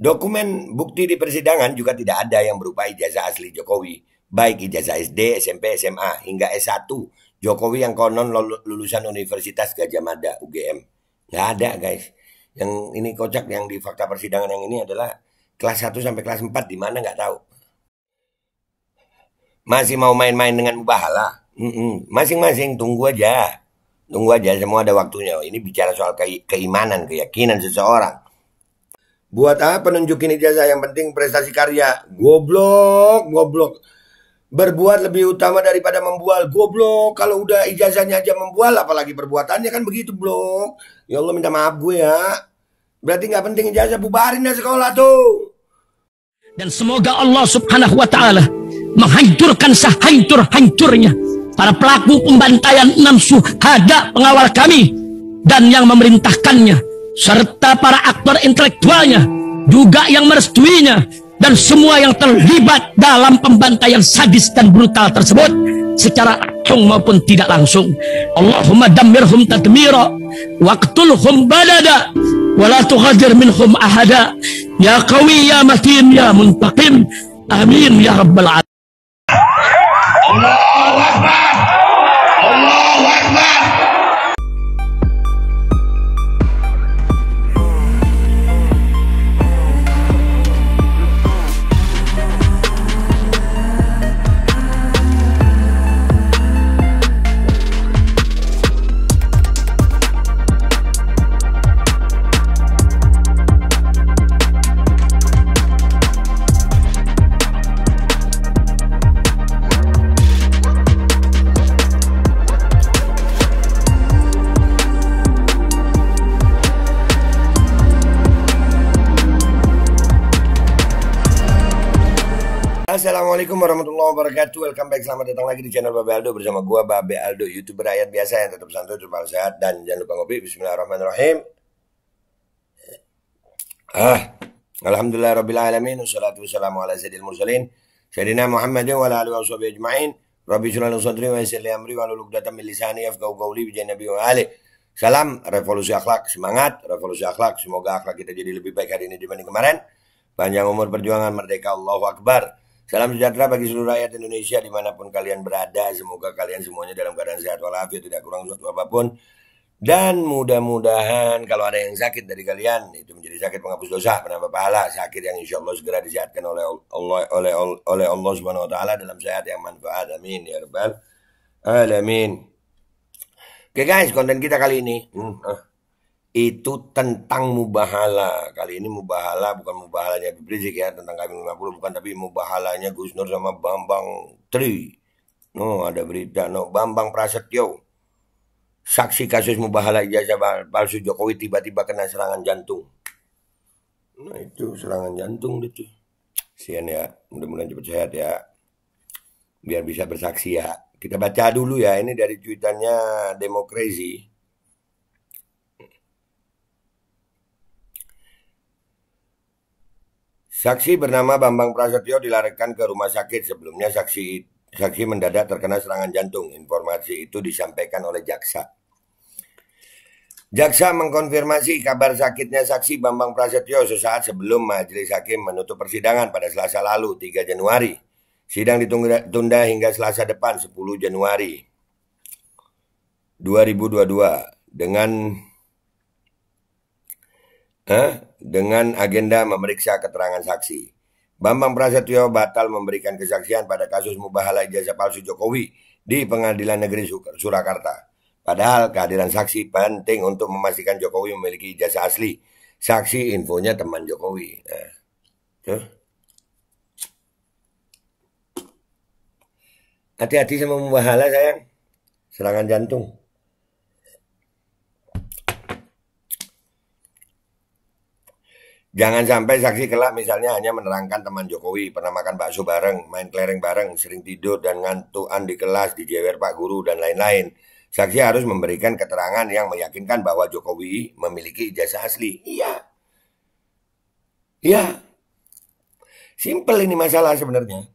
Dokumen bukti di persidangan juga tidak ada yang berupa ijazah asli Jokowi, baik ijazah SD, SMP, SMA, hingga S1. Jokowi yang konon lulusan Universitas Gajah Mada, UGM. Nggak ada guys. Yang ini kocak yang di fakta persidangan yang ini adalah kelas 1 sampai kelas 4 di mana nggak tahu. Masih mau main-main dengan mubahala? Mm-mm. Masing-masing tunggu aja. Tunggu aja semua ada waktunya. Ini bicara soal ke- keimanan, keyakinan seseorang Buat apa nunjukin ijazah yang penting prestasi karya? Goblok, goblok. Berbuat lebih utama daripada membual. Goblok, kalau udah ijazahnya aja membual, apalagi perbuatannya kan begitu, blok. Ya Allah minta maaf gue ya. Berarti gak penting ijazah, bubarin ya sekolah tuh. Dan semoga Allah subhanahu wa ta'ala menghancurkan sehancur-hancurnya para pelaku pembantaian enam suhada pengawal kami dan yang memerintahkannya serta para aktor intelektualnya juga yang merestuinya dan semua yang terlibat dalam pembantaian sadis dan brutal tersebut secara langsung maupun tidak langsung Allahumma damirhum tadmira waqtulhum badada wala tuhadir minhum ahada ya qawi ya matin ya muntaqim amin ya rabbal alamin Assalamualaikum warahmatullahi wabarakatuh Welcome back, selamat datang lagi di channel Babe Aldo Bersama gua Babe Aldo, youtuber rakyat biasa yang tetap santai, tetap sehat Dan jangan lupa ngopi, bismillahirrahmanirrahim ah, Alhamdulillah Rabbil Alamin Wassalatu wassalamu ala sayyidil mursalin Sayyidina Muhammadin wa ala alihi ajma'in Rabbi surah sadri wa li amri wa luluk datam min lisani yafqahu qawli bi jannabi wa ali. Salam revolusi akhlak, semangat revolusi akhlak Semoga akhlak kita jadi lebih baik hari ini dibanding kemarin Panjang umur perjuangan merdeka Allahu Akbar Salam sejahtera bagi seluruh rakyat Indonesia dimanapun kalian berada. Semoga kalian semuanya dalam keadaan sehat walafiat, tidak kurang suatu apapun. Dan mudah-mudahan kalau ada yang sakit dari kalian itu menjadi sakit penghapus dosa, penambah pahala, sakit yang insya Allah segera disehatkan oleh Allah oleh oleh Allah Subhanahu Wa Taala dalam sehat yang manfaat. Amin ya rabbal alamin. Oke guys, konten kita kali ini. Hmm, ah itu tentang mubahala. Kali ini mubahala bukan mubahalanya Habib Rizik ya, tentang kami 50 bukan tapi mubahalanya Gus Nur sama Bambang Tri. No, ada berita no Bambang Prasetyo. Saksi kasus mubahala ijazah palsu Jokowi tiba-tiba kena serangan jantung. Nah itu serangan jantung itu. Sian ya, mudah-mudahan cepat sehat ya. Biar bisa bersaksi ya. Kita baca dulu ya, ini dari cuitannya Demokrasi. Saksi bernama Bambang Prasetyo dilarikan ke rumah sakit. Sebelumnya saksi saksi mendadak terkena serangan jantung. Informasi itu disampaikan oleh jaksa. Jaksa mengkonfirmasi kabar sakitnya saksi Bambang Prasetyo sesaat sebelum majelis hakim menutup persidangan pada Selasa lalu, 3 Januari. Sidang ditunda hingga Selasa depan, 10 Januari 2022 dengan eh, dengan agenda memeriksa keterangan saksi. Bambang Prasetyo batal memberikan kesaksian pada kasus mubahala ijazah palsu Jokowi di Pengadilan Negeri Surakarta. Padahal kehadiran saksi penting untuk memastikan Jokowi memiliki ijazah asli. Saksi infonya teman Jokowi. Nah, tuh. Hati-hati sama mubahala sayang. Serangan jantung. Jangan sampai saksi kelak misalnya hanya menerangkan teman Jokowi pernah makan bakso bareng, main kelereng bareng, sering tidur dan ngantuan di kelas, dijewer Pak Guru dan lain-lain. Saksi harus memberikan keterangan yang meyakinkan bahwa Jokowi memiliki ijazah asli. Iya. Iya. Simple ini masalah sebenarnya.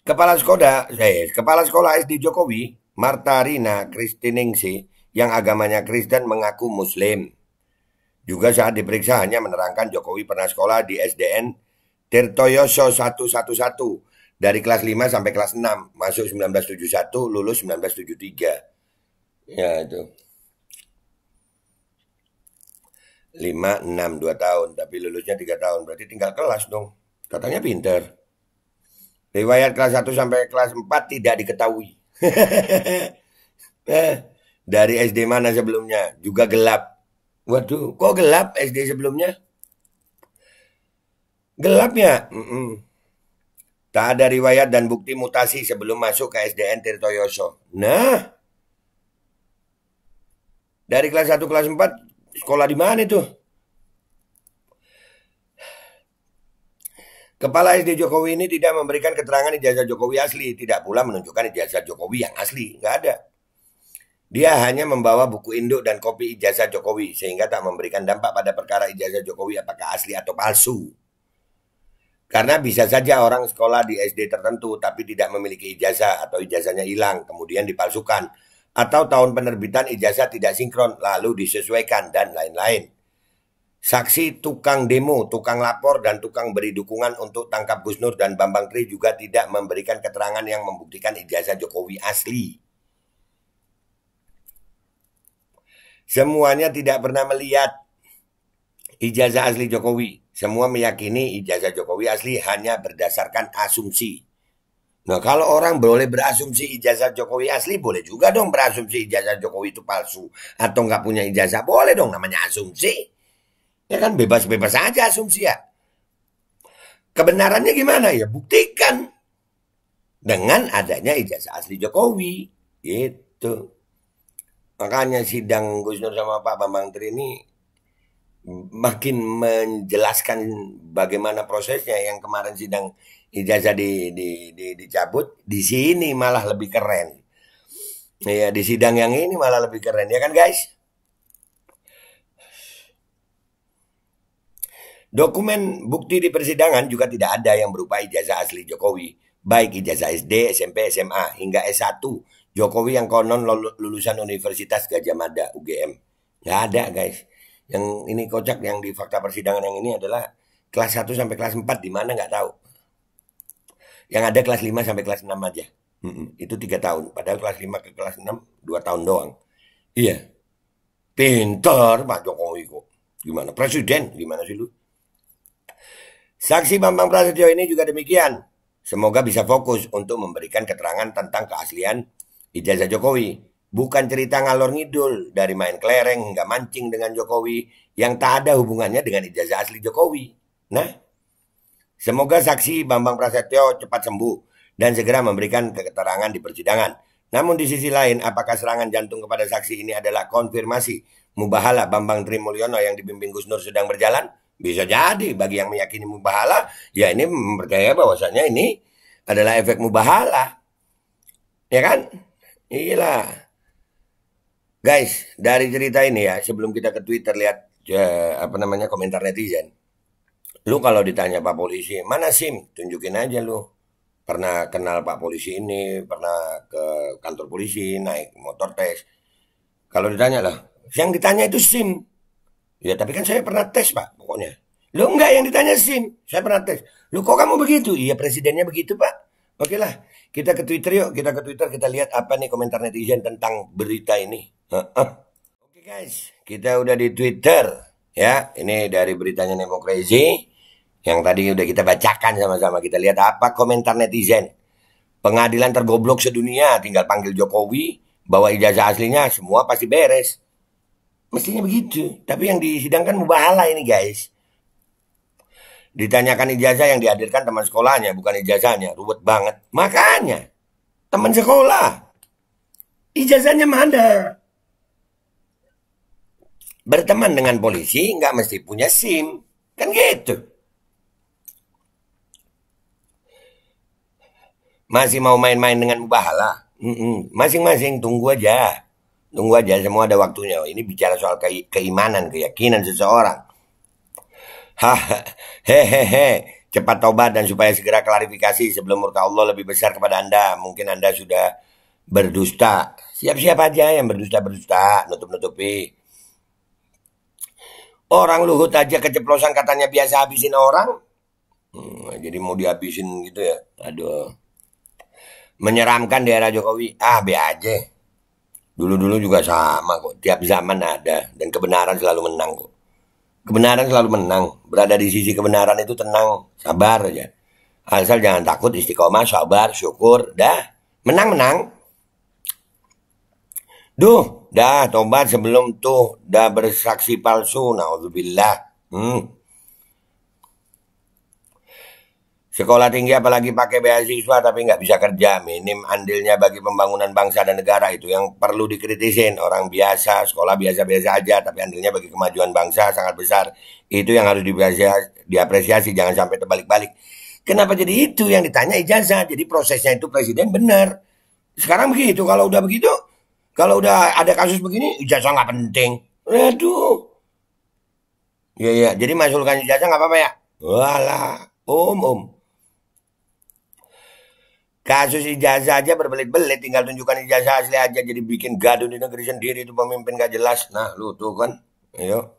Kepala sekolah, eh, kepala sekolah SD Jokowi, Marta Rina Kristiningsi, yang agamanya Kristen mengaku Muslim juga saat diperiksa hanya menerangkan Jokowi pernah sekolah di SDN Tirtoyoso 111 dari kelas 5 sampai kelas 6, masuk 1971, lulus 1973. Ya itu. 5, 6, 2 tahun, tapi lulusnya 3 tahun, berarti tinggal kelas dong. Katanya pinter. Riwayat kelas 1 sampai kelas 4 tidak diketahui. Eh, dari SD mana sebelumnya juga gelap Waduh, kok gelap SD sebelumnya? Gelapnya, ya? Mm -mm. Tak ada riwayat dan bukti mutasi sebelum masuk ke SDN Tirto Yoso. Nah, dari kelas 1 kelas 4 sekolah di mana itu? Kepala SD Jokowi ini tidak memberikan keterangan ijazah Jokowi asli, tidak pula menunjukkan ijazah Jokowi yang asli, nggak ada. Dia hanya membawa buku induk dan kopi ijazah Jokowi sehingga tak memberikan dampak pada perkara ijazah Jokowi apakah asli atau palsu. Karena bisa saja orang sekolah di SD tertentu tapi tidak memiliki ijazah atau ijazahnya hilang kemudian dipalsukan atau tahun penerbitan ijazah tidak sinkron lalu disesuaikan dan lain-lain. Saksi tukang demo, tukang lapor, dan tukang beri dukungan untuk tangkap Gus Nur dan Bambang Tri juga tidak memberikan keterangan yang membuktikan ijazah Jokowi asli. Semuanya tidak pernah melihat ijazah asli Jokowi. Semua meyakini ijazah Jokowi asli hanya berdasarkan asumsi. Nah kalau orang boleh berasumsi ijazah Jokowi asli boleh juga dong berasumsi ijazah Jokowi itu palsu atau nggak punya ijazah boleh dong namanya asumsi. Ya kan bebas-bebas aja asumsi ya. Kebenarannya gimana ya buktikan dengan adanya ijazah asli Jokowi itu makanya sidang Gus Nur sama Pak Bambang Tri ini makin menjelaskan bagaimana prosesnya yang kemarin sidang ijazah di, di, di, dicabut di sini malah lebih keren ya di sidang yang ini malah lebih keren ya kan guys Dokumen bukti di persidangan juga tidak ada yang berupa ijazah asli Jokowi, baik ijazah SD, SMP, SMA, hingga S1 Jokowi yang konon lulusan Universitas Gajah Mada UGM. Nggak ada guys. Yang ini kocak yang di fakta persidangan yang ini adalah kelas 1 sampai kelas 4 di mana nggak tahu. Yang ada kelas 5 sampai kelas 6 aja. Hmm, itu tiga tahun. Padahal kelas 5 ke kelas 6 dua tahun doang. Iya. Pinter Pak Jokowi kok. Gimana presiden? Gimana sih lu? Saksi Bambang Prasetyo ini juga demikian. Semoga bisa fokus untuk memberikan keterangan tentang keaslian Ijazah Jokowi bukan cerita ngalor ngidul dari main kelereng hingga mancing dengan Jokowi yang tak ada hubungannya dengan ijazah asli Jokowi. Nah, semoga saksi Bambang Prasetyo cepat sembuh dan segera memberikan keterangan di persidangan. Namun di sisi lain, apakah serangan jantung kepada saksi ini adalah konfirmasi Mubahala Bambang Trimulyono yang dibimbing Gus Nur sedang berjalan? Bisa jadi bagi yang meyakini Mubahala, ya ini mempercaya bahwasanya ini adalah efek Mubahala. Ya kan? Iya lah, Guys, dari cerita ini ya, sebelum kita ke Twitter lihat ya, apa namanya komentar netizen. Lu kalau ditanya Pak Polisi, mana SIM? Tunjukin aja lu. Pernah kenal Pak Polisi ini, pernah ke kantor polisi, naik motor tes. Kalau ditanya lah, yang ditanya itu SIM. Ya tapi kan saya pernah tes Pak, pokoknya. Lu enggak yang ditanya SIM, saya pernah tes. Lu kok kamu begitu? Iya presidennya begitu Pak. Oke lah, kita ke Twitter yuk, kita ke Twitter kita lihat apa nih komentar netizen tentang berita ini. Oke okay guys, kita udah di Twitter ya. Ini dari beritanya Nemo Crazy yang tadi udah kita bacakan sama-sama. Kita lihat apa komentar netizen. Pengadilan tergoblok sedunia, tinggal panggil Jokowi, bawa ijazah aslinya, semua pasti beres. Mestinya begitu. Tapi yang disidangkan mubahala ini guys. Ditanyakan ijazah yang dihadirkan teman sekolahnya, bukan ijazahnya. Ruwet banget. Makanya, teman sekolah. Ijazahnya mana? Berteman dengan polisi nggak mesti punya SIM. Kan gitu. Masih mau main-main dengan mubahala? Masing-masing tunggu aja. Tunggu aja, semua ada waktunya. Ini bicara soal ke keimanan, keyakinan seseorang. Hehehe. Cepat tobat dan supaya segera klarifikasi sebelum murka Allah lebih besar kepada Anda. Mungkin Anda sudah berdusta. Siap-siap aja yang berdusta-berdusta, nutup-nutupi. Orang Luhut aja keceplosan katanya biasa habisin orang. Hmm, jadi mau dihabisin gitu ya. Aduh. Menyeramkan daerah Jokowi. Ah, be aja. Dulu-dulu juga sama kok. Tiap zaman ada. Dan kebenaran selalu menang kok. Kebenaran selalu menang. Berada di sisi kebenaran itu tenang, sabar aja. Asal jangan takut, istiqomah, sabar, syukur, dah. Menang-menang. Duh, dah tobat sebelum tuh dah bersaksi palsu, naudzubillah. Hmm. Sekolah tinggi apalagi pakai beasiswa tapi nggak bisa kerja, minim andilnya bagi pembangunan bangsa dan negara itu yang perlu dikritisin. Orang biasa, sekolah biasa-biasa aja tapi andilnya bagi kemajuan bangsa sangat besar. Itu yang harus diapresiasi, jangan sampai terbalik-balik. Kenapa jadi itu yang ditanya ijazah? Jadi prosesnya itu presiden benar. Sekarang begitu, kalau udah begitu, kalau udah ada kasus begini, ijazah nggak penting. Aduh. Ya ya, jadi masukkan ijazah nggak apa-apa ya? Walah, om um, om. Um. Kasus ijazah aja berbelit-belit, tinggal tunjukkan ijazah asli aja jadi bikin gaduh di negeri sendiri itu pemimpin gak jelas. Nah, lu tuh kan. Ayo.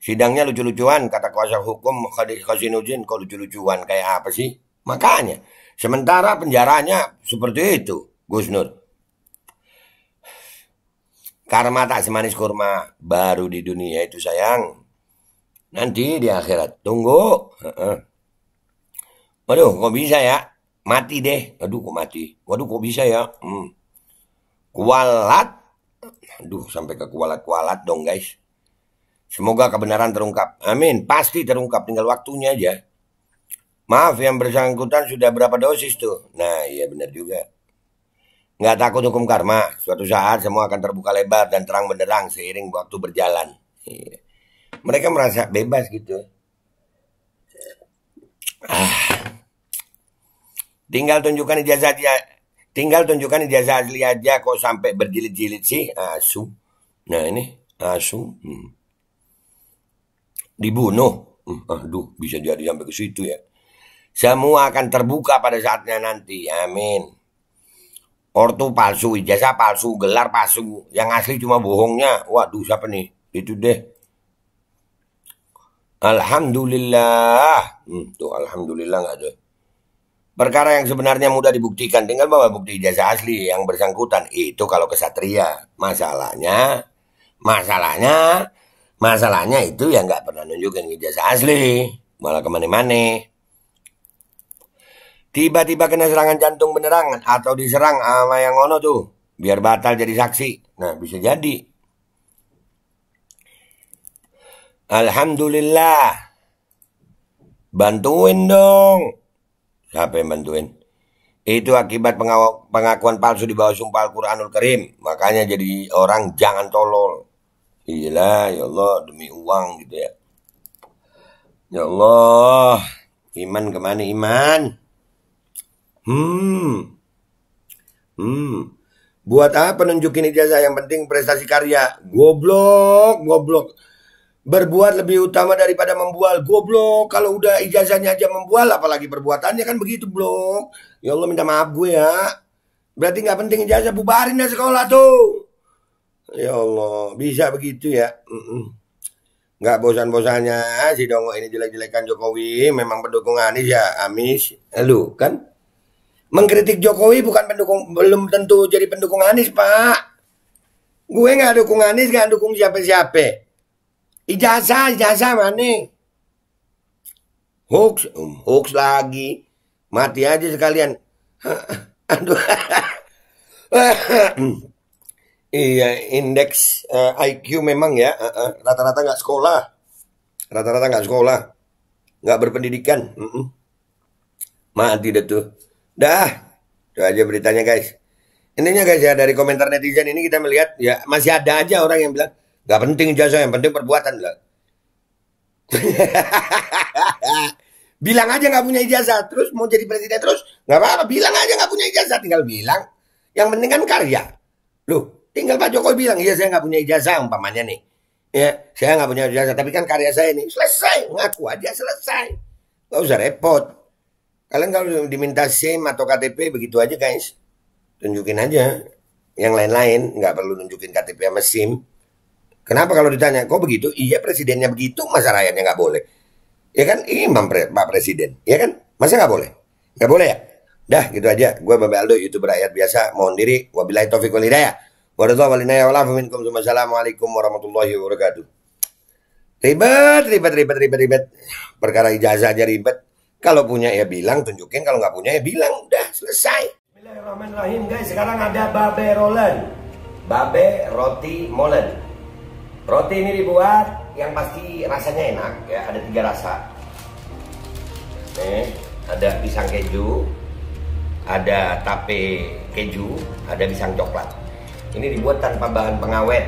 Sidangnya lucu-lucuan, kata kuasa hukum Khasinuddin kok lucu-lucuan kayak apa sih? Makanya, sementara penjaranya seperti itu, Gus Nur. Karma tak semanis kurma, baru di dunia itu sayang. Nanti di akhirat, tunggu. Waduh, kok bisa ya? mati deh. Aduh kok mati. Waduh kok bisa ya. Hmm. Kualat. Aduh sampai ke kualat-kualat dong guys. Semoga kebenaran terungkap. Amin. Pasti terungkap. Tinggal waktunya aja. Maaf yang bersangkutan sudah berapa dosis tuh. Nah iya benar juga. Nggak takut hukum karma. Suatu saat semua akan terbuka lebar dan terang benderang seiring waktu berjalan. Iya. Mereka merasa bebas gitu. Ah. Tinggal tunjukkan ijazah dia. Tinggal tunjukkan ijazah asli aja kok sampai berjilid-jilid sih. Asu. Nah ini asu. Hmm. Dibunuh. Hmm, aduh bisa jadi sampai ke situ ya. Semua akan terbuka pada saatnya nanti. Amin. Ortu palsu, ijazah palsu, gelar palsu. Yang asli cuma bohongnya. Waduh, siapa nih? Itu deh. Alhamdulillah. Hmm, tuh, Alhamdulillah nggak tuh. Perkara yang sebenarnya mudah dibuktikan tinggal bawa bukti ijazah asli yang bersangkutan. Itu kalau kesatria. Masalahnya, masalahnya, masalahnya itu yang nggak pernah nunjukin ijazah asli. Malah kemana-mana. Tiba-tiba kena serangan jantung benerangan atau diserang sama yang ono tuh. Biar batal jadi saksi. Nah bisa jadi. Alhamdulillah. Bantuin dong. HP yang bantuin? Itu akibat pengakuan palsu di bawah sumpah Al-Quranul Karim. Makanya jadi orang jangan tolol. Gila, ya Allah, demi uang gitu ya. Ya Allah, iman kemana iman? Hmm. Hmm. Buat apa nunjukin ijazah yang penting prestasi karya? Goblok, goblok berbuat lebih utama daripada membual goblok kalau udah ijazahnya aja membual apalagi perbuatannya kan begitu blok ya Allah minta maaf gue ya berarti nggak penting ijazah bubarin ya sekolah tuh ya Allah bisa begitu ya nggak bosan-bosannya si dongo ini jelek-jelekan Jokowi memang pendukung Anies ya Amis eh, lu kan mengkritik Jokowi bukan pendukung belum tentu jadi pendukung Anies pak gue nggak dukung Anies nggak dukung siapa-siapa Ijazah, ijazah mana? Hoax, um, hoax lagi. Mati aja sekalian. Aduh. iya, indeks uh, eh, IQ memang ya. Eh, eh, rata-rata uh, uh, rata sekolah. Rata-rata nggak sekolah. Nggak berpendidikan. Mm -mm. Mati deh tuh. Dah. Itu aja beritanya guys. Intinya guys ya dari komentar netizen ini kita melihat ya masih ada aja orang yang bilang Gak penting jasa, yang penting perbuatan lah. bilang aja gak punya ijazah, terus mau jadi presiden terus nggak apa-apa. Bilang aja gak punya ijazah, tinggal bilang. Yang penting kan karya. Loh, tinggal Pak Jokowi bilang, iya saya nggak punya ijazah umpamanya nih. Ya, saya gak punya ijazah, tapi kan karya saya ini selesai, ngaku aja selesai. Gak usah repot. Kalian kalau diminta SIM atau KTP begitu aja guys. Tunjukin aja. Yang lain-lain gak perlu nunjukin KTP sama SIM. Kenapa kalau ditanya, kok begitu? Iya presidennya begitu, masa rakyatnya nggak boleh? Ya kan, imam iya, pre Pak Presiden, ya kan? Masa nggak boleh? Nggak boleh ya? Dah, gitu aja. Gue Babe Aldo, Youtuber rakyat biasa, mohon diri. Wabillahi taufiq wal hidayah. Wassalamualaikum warahmatullahi wabarakatuh. Ribet, ribet, ribet, ribet, ribet. Perkara ijazah aja ribet. Kalau punya ya bilang, tunjukin. Kalau nggak punya ya bilang. Udah, selesai. Bismillahirrahmanirrahim guys. Sekarang ada babe Roland, Babe roti molen. Roti ini dibuat yang pasti rasanya enak ya, ada tiga rasa. Nih, ada pisang keju, ada tape keju, ada pisang coklat. Ini dibuat tanpa bahan pengawet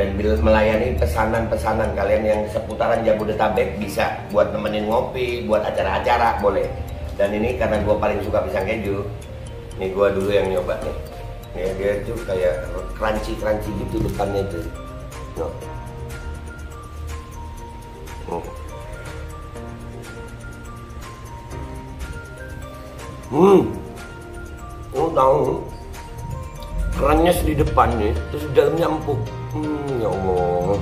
dan bila melayani pesanan-pesanan kalian yang seputaran Jabodetabek bisa buat nemenin ngopi, buat acara-acara boleh. Dan ini karena gue paling suka pisang keju, ini gue dulu yang nyoba nih. Nih dia tuh kayak crunchy crunchy gitu depannya tuh gitu hmm. lu hmm. oh, tahu kerannya di depan nih terus dalamnya empuk hmm ya allah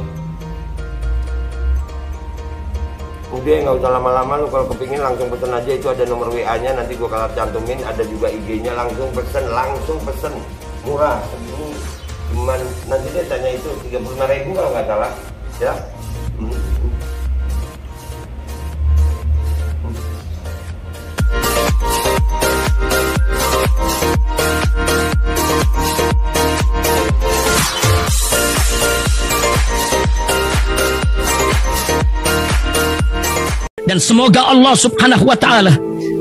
udah nggak usah lama-lama lu kalau kepingin langsung pesen aja itu ada nomor WA nya nanti gua kalah cantumin ada juga IG nya langsung pesen langsung pesen murah cuman nanti dia tanya itu 35.000 ribu kalau nggak salah ya Dan semoga Allah subhanahu wa ta'ala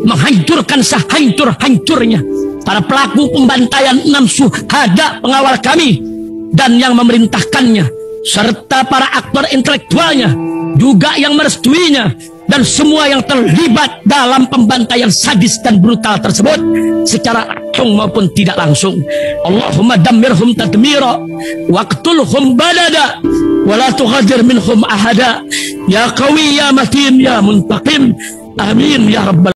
menghancurkan sehancur-hancurnya para pelaku pembantaian enam suhada pengawal kami dan yang memerintahkannya serta para aktor intelektualnya juga yang merestuinya dan semua yang terlibat dalam pembantaian sadis dan brutal tersebut secara langsung maupun tidak langsung. Allahumma damirhum tadmira waqtulhum balada wala tughadir minhum ahada ya qawi ya matin ya muntaqim amin ya rabbal